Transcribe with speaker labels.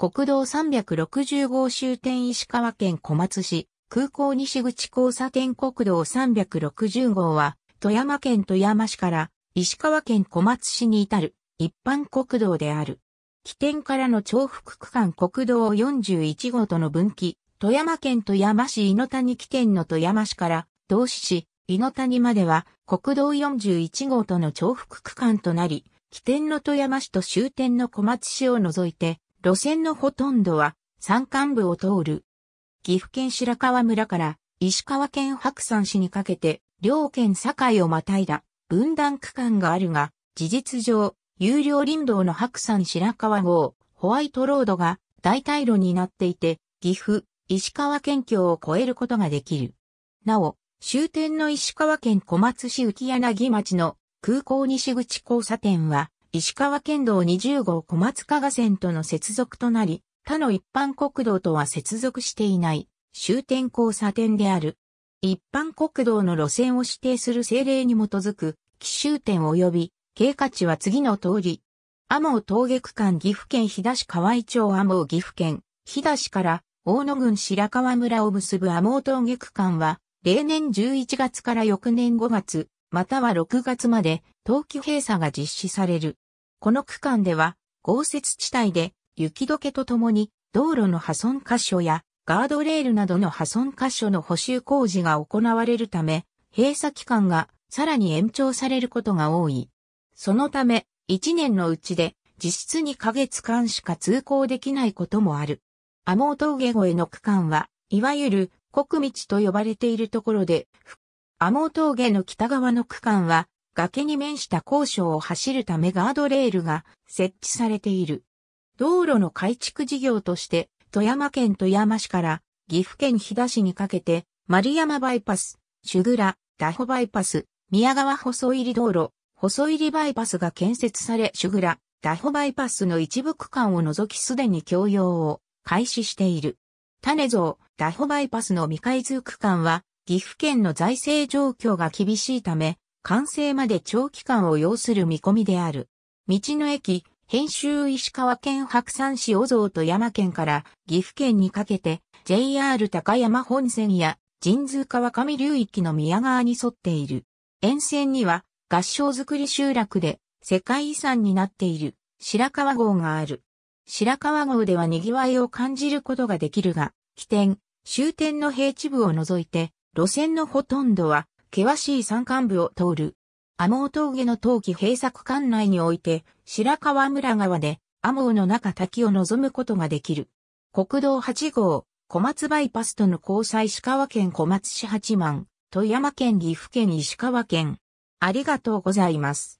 Speaker 1: 国道360号終点石川県小松市、空港西口交差点国道360号は、富山県富山市から石川県小松市に至る一般国道である。起点からの重複区間国道41号との分岐、富山県富山市猪谷起点の富山市から同市市猪谷までは国道41号との重複区間となり、起点の富山市と終点の小松市を除いて路線のほとんどは山間部を通る。岐阜県白川村から石川県白山市にかけて両県境をまたいだ分断区間があるが、事実上、有料林道の白山白川号、ホワイトロードが代替路になっていて、岐阜、石川県境を越えることができる。なお、終点の石川県小松市浮柳町の空港西口交差点は、石川県道20号小松加賀線との接続となり、他の一般国道とは接続していない終点交差点である。一般国道の路線を指定する政令に基づく、奇襲点及び、経過値は次の通り。阿毛峠区間岐阜県日田市河合町阿毛岐阜県、日田市から大野郡白川村を結ぶ阿毛峠区間は、例年11月から翌年5月、または6月まで、冬季閉鎖が実施される。この区間では豪雪地帯で雪解けとともに道路の破損箇所やガードレールなどの破損箇所の補修工事が行われるため、閉鎖期間がさらに延長されることが多い。そのため、1年のうちで実質2ヶ月間しか通行できないこともある。阿毛峠越えの区間は、いわゆる国道と呼ばれているところで、阿毛峠の北側の区間は崖に面した高所を走るためガードレールが設置されている。道路の改築事業として、富山県富山市から岐阜県飛騨市にかけて、丸山バイパス、シュグラ、ダホバイパス、宮川細入り道路、細入りバイパスが建設され、シュグラ、ダホバイパスの一部区間を除きすでに供用を開始している。種蔵、ダホバイパスの未開通区間は、岐阜県の財政状況が厳しいため、完成まで長期間を要する見込みである。道の駅、編集石川県白山市小僧と山県から岐阜県にかけて JR 高山本線や神通川上流域の宮川に沿っている。沿線には合掌造り集落で世界遺産になっている白川郷がある。白川郷では賑わいを感じることができるが、起点、終点の平地部を除いて、路線のほとんどは険しい山間部を通る。阿毛峠の冬季閉鎖区間内において、白川村川で、阿毛の中滝を望むことができる。国道8号、小松バイパスとの交際石川県小松市八幡、富山県岐阜県石川県。ありがとうございます。